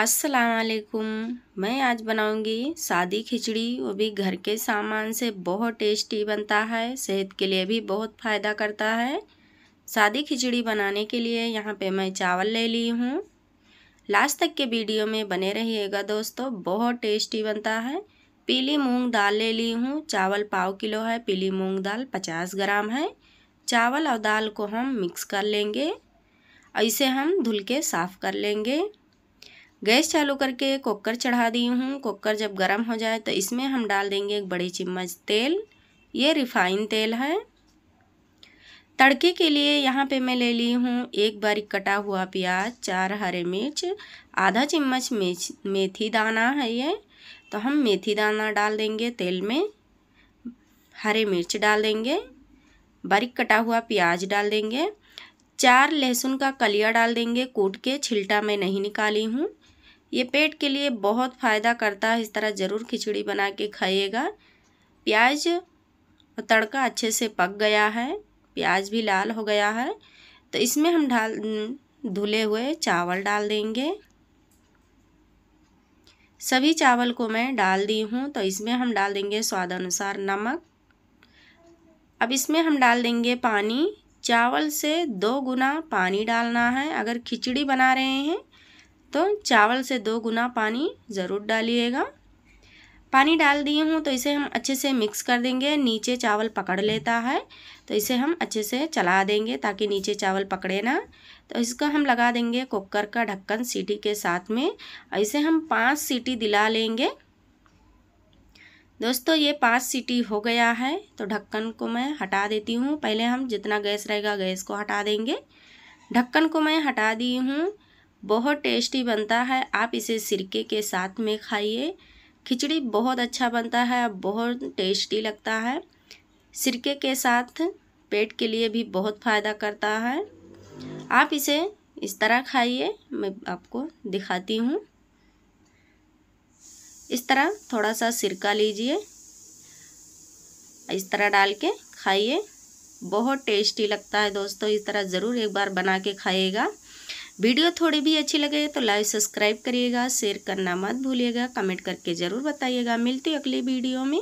वालेकुम मैं आज बनाऊंगी सादी खिचड़ी वो भी घर के सामान से बहुत टेस्टी बनता है सेहत के लिए भी बहुत फ़ायदा करता है सादी खिचड़ी बनाने के लिए यहाँ पे मैं चावल ले ली हूँ लास्ट तक के वीडियो में बने रहिएगा दोस्तों बहुत टेस्टी बनता है पीली मूंग दाल ले ली हूँ चावल पाव किलो है पीली मूँग दाल पचास ग्राम है चावल और दाल को हम मिक्स कर लेंगे ऐसे हम धुल के साफ़ कर लेंगे गैस चालू करके कुकर चढ़ा दी हूँ कुकर जब गर्म हो जाए तो इसमें हम डाल देंगे एक बड़ी चम्मच तेल ये रिफाइन तेल है तड़के के लिए यहाँ पे मैं ले ली हूँ एक बारीक कटा हुआ प्याज चार हरे मिर्च आधा चम्मच मेथी दाना है ये तो हम मेथी दाना डाल देंगे तेल में हरे मिर्च डाल देंगे बारीक कटा हुआ प्याज डाल देंगे चार लहसुन का कलिया डाल देंगे कूट के छिलटा मैं नहीं निकाली हूँ ये पेट के लिए बहुत फ़ायदा करता है इस तरह ज़रूर खिचड़ी बना के खाइएगा प्याज तड़का अच्छे से पक गया है प्याज भी लाल हो गया है तो इसमें हम डाल धुले हुए चावल डाल देंगे सभी चावल को मैं डाल दी हूँ तो इसमें हम डाल देंगे स्वाद अनुसार नमक अब इसमें हम डाल देंगे पानी चावल से दो गुना पानी डालना है अगर खिचड़ी बना रहे हैं तो चावल से दो गुना पानी ज़रूर डालिएगा पानी डाल दिए हूँ तो इसे हम अच्छे से मिक्स कर देंगे नीचे चावल पकड़ लेता है तो इसे हम अच्छे से चला देंगे ताकि नीचे चावल पकड़े ना तो इसका हम लगा देंगे कुकर का ढक्कन सीटी के साथ में और इसे हम पाँच सीटी दिला लेंगे दोस्तों ये पाँच सीटी हो गया है तो ढक्कन को मैं हटा देती हूँ पहले हम जितना गैस रहेगा गैस को हटा देंगे ढक्कन को मैं हटा दी हूँ बहुत टेस्टी बनता है आप इसे सिरके के साथ में खाइए खिचड़ी बहुत अच्छा बनता है बहुत टेस्टी लगता है सिरके के साथ पेट के लिए भी बहुत फ़ायदा करता है आप इसे इस तरह खाइए मैं आपको दिखाती हूँ इस तरह थोड़ा सा सिरका लीजिए इस तरह डाल के खाइए बहुत टेस्टी लगता है दोस्तों इस तरह ज़रूर एक बार बना के खाइएगा वीडियो थोड़ी भी अच्छी लगे तो लाइव सब्सक्राइब करिएगा शेयर करना मत भूलिएगा कमेंट करके ज़रूर बताइएगा मिलती अगली वीडियो में